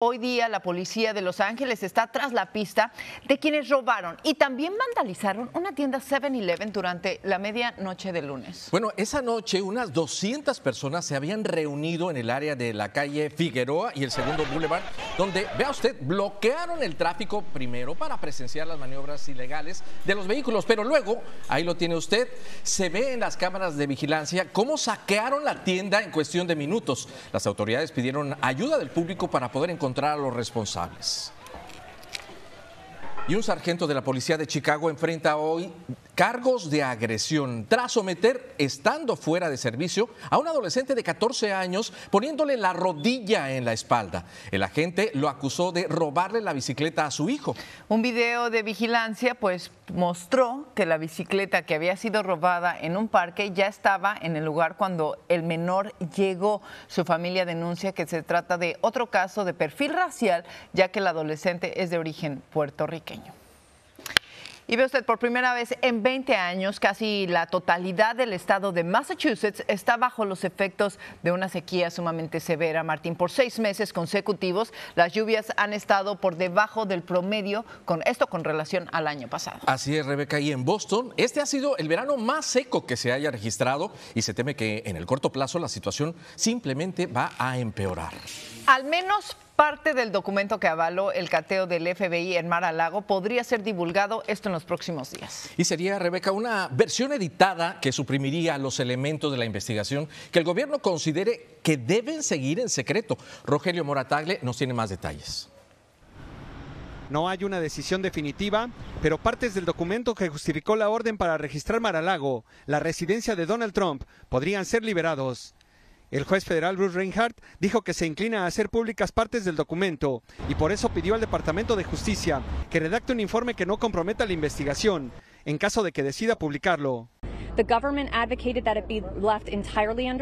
Hoy día la policía de Los Ángeles está tras la pista de quienes robaron y también vandalizaron una tienda 7-Eleven durante la medianoche de lunes. Bueno, esa noche unas 200 personas se habían reunido en el área de la calle Figueroa y el segundo Boulevard, donde, vea usted, bloquearon el tráfico primero para presenciar las maniobras ilegales de los vehículos, pero luego, ahí lo tiene usted, se ve en las cámaras de vigilancia cómo saquearon la tienda en cuestión de minutos. Las autoridades pidieron ayuda del público para poder encontrar a los responsables. Y un sargento de la policía de Chicago enfrenta hoy cargos de agresión tras someter, estando fuera de servicio, a un adolescente de 14 años poniéndole la rodilla en la espalda. El agente lo acusó de robarle la bicicleta a su hijo. Un video de vigilancia pues mostró que la bicicleta que había sido robada en un parque ya estaba en el lugar cuando el menor llegó. Su familia denuncia que se trata de otro caso de perfil racial, ya que el adolescente es de origen puertorriqueño. Y ve usted, por primera vez en 20 años, casi la totalidad del estado de Massachusetts está bajo los efectos de una sequía sumamente severa, Martín. Por seis meses consecutivos, las lluvias han estado por debajo del promedio, con esto con relación al año pasado. Así es, Rebeca. Y en Boston, este ha sido el verano más seco que se haya registrado y se teme que en el corto plazo la situación simplemente va a empeorar. Al menos Parte del documento que avaló el cateo del FBI en Mar a Lago podría ser divulgado esto en los próximos días. Y sería, Rebeca, una versión editada que suprimiría los elementos de la investigación que el gobierno considere que deben seguir en secreto. Rogelio Moratagle nos tiene más detalles. No hay una decisión definitiva, pero partes del documento que justificó la orden para registrar Mar-a-Lago, la residencia de Donald Trump, podrían ser liberados. El juez federal Bruce Reinhardt dijo que se inclina a hacer públicas partes del documento y por eso pidió al Departamento de Justicia que redacte un informe que no comprometa la investigación en caso de que decida publicarlo. The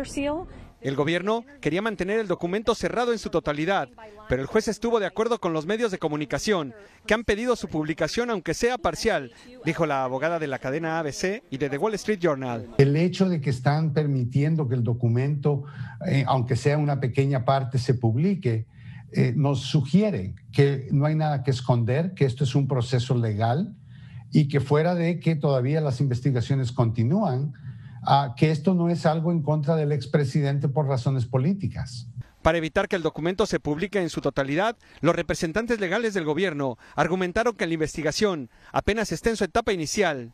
seal el gobierno quería mantener el documento cerrado en su totalidad, pero el juez estuvo de acuerdo con los medios de comunicación, que han pedido su publicación aunque sea parcial, dijo la abogada de la cadena ABC y de The Wall Street Journal. El hecho de que están permitiendo que el documento, eh, aunque sea una pequeña parte, se publique, eh, nos sugiere que no hay nada que esconder, que esto es un proceso legal y que fuera de que todavía las investigaciones continúan, que esto no es algo en contra del expresidente por razones políticas. Para evitar que el documento se publique en su totalidad, los representantes legales del gobierno argumentaron que la investigación apenas está en su etapa inicial.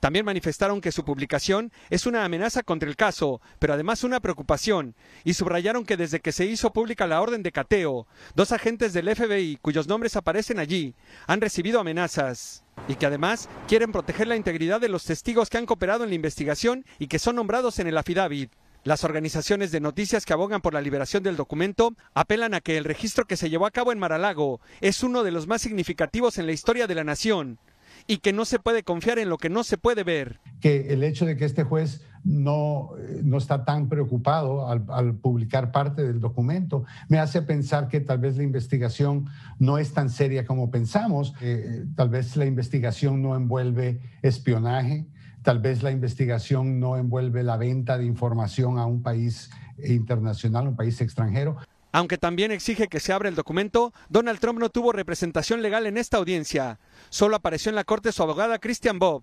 También manifestaron que su publicación es una amenaza contra el caso, pero además una preocupación, y subrayaron que desde que se hizo pública la orden de cateo, dos agentes del FBI, cuyos nombres aparecen allí, han recibido amenazas y que además quieren proteger la integridad de los testigos que han cooperado en la investigación y que son nombrados en el affidavit. Las organizaciones de noticias que abogan por la liberación del documento apelan a que el registro que se llevó a cabo en Maralago es uno de los más significativos en la historia de la nación y que no se puede confiar en lo que no se puede ver. Que el hecho de que este juez no, eh, no está tan preocupado al, publicar parte del documento me hace pensar que tal vez la investigación no es tan seria como pensamos, eh, tal vez la investigación no envuelve espionaje, tal vez la investigación no envuelve la venta de información a un país internacional, un país extranjero. Aunque también exige que se abra el documento, Donald Trump no tuvo representación legal en esta audiencia. Solo apareció en la corte su abogada Christian Bob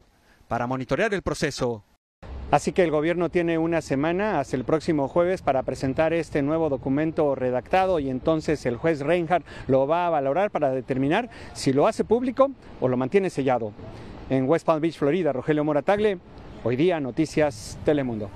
para monitorear el proceso. Así que el gobierno tiene una semana hasta el próximo jueves para presentar este nuevo documento redactado y entonces el juez Reinhardt lo va a valorar para determinar si lo hace público o lo mantiene sellado. En West Palm Beach, Florida, Rogelio Moratagle, hoy día Noticias Telemundo.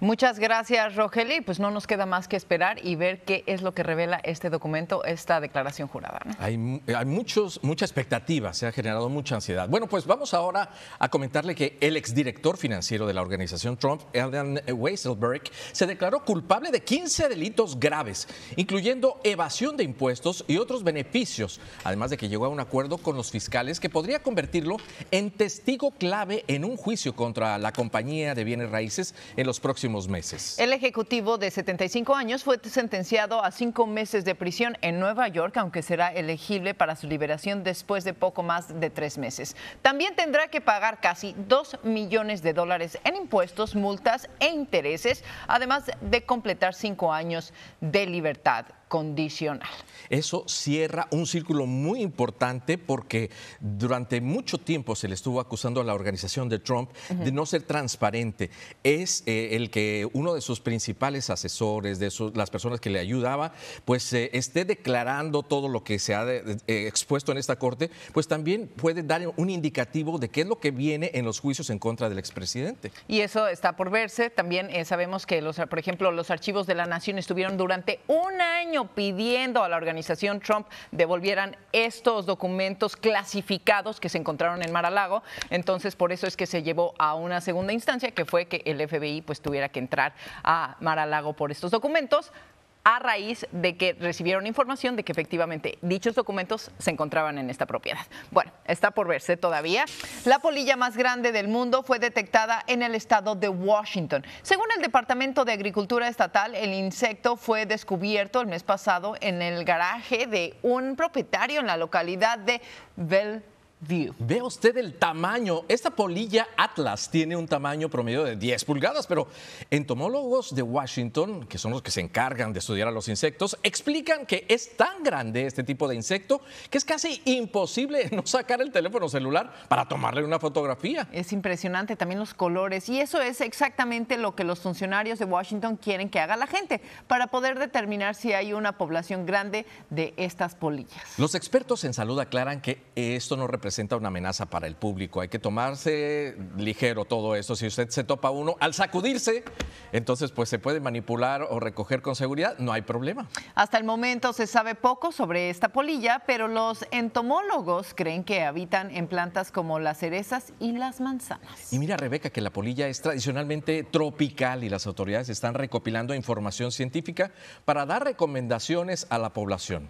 Muchas gracias, Rogelio. Pues no nos queda más que esperar y ver qué es lo que revela este documento, esta declaración jurada. Hay, hay, muchos, mucha expectativa, se ha generado mucha ansiedad. Bueno, pues vamos ahora a comentarle que el exdirector financiero de la organización Trump, Alan Weiselberg se declaró culpable de 15 delitos graves, incluyendo evasión de impuestos y otros beneficios, además de que llegó a un acuerdo con los fiscales que podría convertirlo en testigo clave en un juicio contra la compañía de bienes raíces en los próximos el ejecutivo de 75 años fue sentenciado a cinco meses de prisión en Nueva York, aunque será elegible para su liberación después de poco más de tres meses. También tendrá que pagar casi dos millones de dólares en impuestos, multas e intereses, además de completar cinco años de libertad condicional. Eso cierra un círculo muy importante porque durante mucho tiempo se le estuvo acusando a la organización de Trump de no ser transparente. Es eh, el que uno de sus principales asesores, de las personas que le ayudaba, pues eh, esté declarando todo lo que se ha eh, expuesto en esta corte, pues también puede dar un indicativo de qué es lo que viene en los juicios en contra del expresidente. Y eso está por verse. También sabemos que, los, por ejemplo, los archivos de la Nación estuvieron durante un año pidiendo a la organización Trump devolvieran estos documentos clasificados que se encontraron en Mar-a-Lago. Entonces, por eso es que se llevó a una segunda instancia, que fue que el FBI pues tuviera que entrar a mar a por estos documentos a raíz de que recibieron información de que efectivamente dichos documentos se encontraban en esta propiedad. Bueno, está por verse todavía. La polilla más grande del mundo fue detectada en el estado de Washington. Según el Departamento de Agricultura Estatal, el insecto fue descubierto el mes pasado en el garaje de un propietario en la localidad de Bell Vea usted el tamaño. Esta polilla Atlas tiene un tamaño promedio de 10 pulgadas, pero entomólogos de Washington, que son los que se encargan de estudiar a los insectos, explican que es tan grande este tipo de insecto que es casi imposible no sacar el teléfono celular para tomarle una fotografía. Es impresionante también los colores y eso es exactamente lo que los funcionarios de Washington quieren que haga la gente para poder determinar si hay una población grande de estas polillas. Los expertos en salud aclaran que esto no representa presenta una amenaza para el público. Hay que tomarse ligero todo eso. Si usted se topa uno, al sacudirse, entonces pues se puede manipular o recoger con seguridad, no hay problema. Hasta el momento se sabe poco sobre esta polilla, pero los entomólogos creen que habitan en plantas como las cerezas y las manzanas. Y mira, Rebeca, que la polilla es tradicionalmente tropical y las autoridades están recopilando información científica para dar recomendaciones a la población.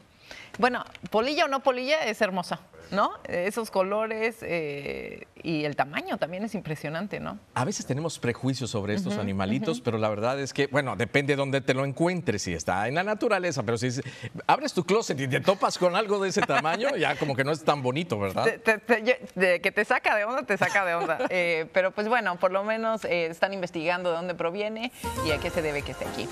Bueno, polilla o no polilla es hermosa, ¿no? Esos colores eh, y el tamaño también es impresionante, ¿no? A veces tenemos prejuicios sobre estos animalitos, pero la verdad es que, bueno, depende de dónde te lo encuentres, si está en la naturaleza, pero si abres tu closet y te topas con algo de ese tamaño, ya como que no es tan bonito, ¿verdad? que te saca de onda, te saca de onda. Eh, pero pues bueno, por lo menos eh, están investigando de dónde proviene y a qué se debe que esté aquí.